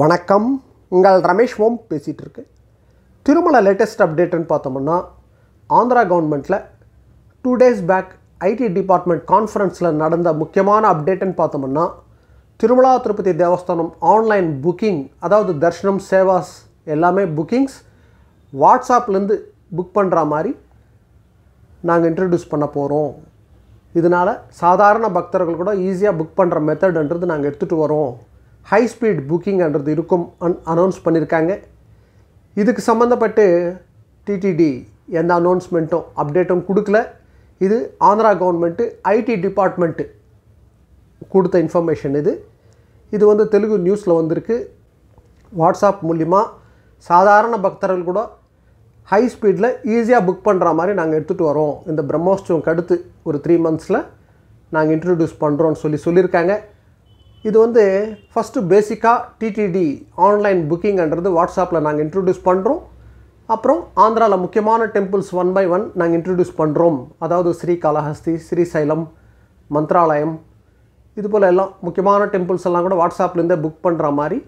வணக்கம் உங்கள் ரமேஷ் ஓம் பேசிகிட்ருக்கு திருமலை லேட்டஸ்ட் அப்டேட்டுன்னு பார்த்தோம்னா ஆந்திரா கவர்மெண்ட்டில் two days back IT department கான்ஃபரன்ஸில் நடந்த முக்கியமான அப்டேட்டுன்னு பார்த்தோம்னா திருமலா திருப்பதி தேவஸ்தானம் ஆன்லைன் புக்கிங் அதாவது தர்ஷனம் சேவாஸ் எல்லாமே புக்கிங்ஸ் வாட்ஸ்அப்லேருந்து புக் பண்ணுற மாதிரி நாங்கள் இன்ட்ரடியூஸ் பண்ண போகிறோம் இதனால் சாதாரண பக்தர்கள் கூட ஈஸியாக புக் பண்ணுற மெத்தடுன்றது நாங்கள் எடுத்துகிட்டு வரோம் ஹை ஸ்பீட் புக்கிங்ன்றது இருக்கும் அன் அனௌன்ஸ் பண்ணியிருக்காங்க இதுக்கு சம்மந்தப்பட்டு டிடிடி எந்த அனௌன்ஸ்மெண்ட்டும் அப்டேட்டும் கொடுக்கல இது ஆந்திரா கவர்மெண்ட்டு ஐடி டிபார்ட்மெண்ட்டு கொடுத்த இன்ஃபர்மேஷன் இது இது வந்து தெலுங்கு நியூஸில் வந்திருக்கு வாட்ஸ்அப் மூலிமா சாதாரண பக்தர்கள் கூட ஹை ஸ்பீடில் ஈஸியாக புக் பண்ணுற மாதிரி நாங்கள் எடுத்துகிட்டு வரோம் இந்த பிரம்மோற்சவம் கடுத்து ஒரு த்ரீ மந்த்ஸில் நாங்கள் இன்ட்ரடியூஸ் பண்ணுறோன்னு சொல்லி சொல்லியிருக்காங்க இது வந்து ஃபஸ்ட்டு பேசிக்காக டிடிடி ஆன்லைன் புக்கிங்கன்றது வாட்ஸ்அப்பில் நாங்கள் இன்ட்ரடியூஸ் பண்ணுறோம் அப்புறம் ஆந்திராவில் முக்கியமான டெம்பிள்ஸ் ஒன் பை ஒன் நாங்கள் இன்ட்ரடியூஸ் பண்ணுறோம் அதாவது ஸ்ரீகாலஹஸ்தி ஸ்ரீசைலம் மந்த்ராலயம் இது போல் எல்லாம் முக்கியமான டெம்பிள்ஸ் எல்லாம் கூட வாட்ஸ்அப்லேருந்தே புக் பண்ணுற மாதிரி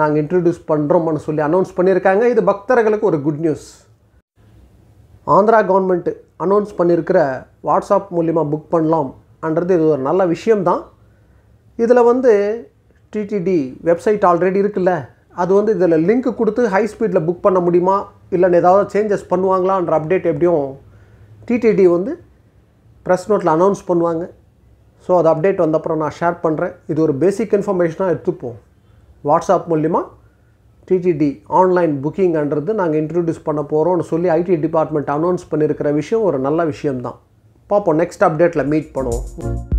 நாங்கள் இன்ட்ரடியூஸ் பண்ணுறோம்னு சொல்லி அனௌன்ஸ் பண்ணியிருக்காங்க இது பக்தர்களுக்கு ஒரு good news Andhra government announce பண்ணியிருக்கிற வாட்ஸ்அப் மூலிமா புக் பண்ணலாம்ன்றது இது ஒரு நல்ல விஷயம்தான் இதில் வந்து டிடிடி வெப்சைட் ஆல்ரெடி இருக்குல்ல அது வந்து இதில் லிங்க் கொடுத்து ஹை ஸ்பீடில் புக் பண்ண முடியுமா இல்லைன்னு ஏதாவது சேஞ்சஸ் பண்ணுவாங்களான்ற அப்டேட் எப்படியும் டிடிடி வந்து ப்ரெஸ் நோட்டில் அனௌன்ஸ் பண்ணுவாங்க ஸோ அது அப்டேட் வந்தப்புறம் நான் ஷேர் பண்ணுறேன் இது ஒரு பேசிக் இன்ஃபர்மேஷனாக எடுத்துப்போம் வாட்ஸ்அப் மூலிமா டிடிடி ஆன்லைன் புக்கிங்கன்றது நாங்கள் இன்ட்ரடியூஸ் பண்ண போகிறோம்னு சொல்லி ஐடி டிபார்ட்மெண்ட் அனௌன்ஸ் பண்ணியிருக்கிற விஷயம் ஒரு நல்ல விஷயம்தான் பார்ப்போம் நெக்ஸ்ட் அப்டேட்டில் மீட் பண்ணுவோம்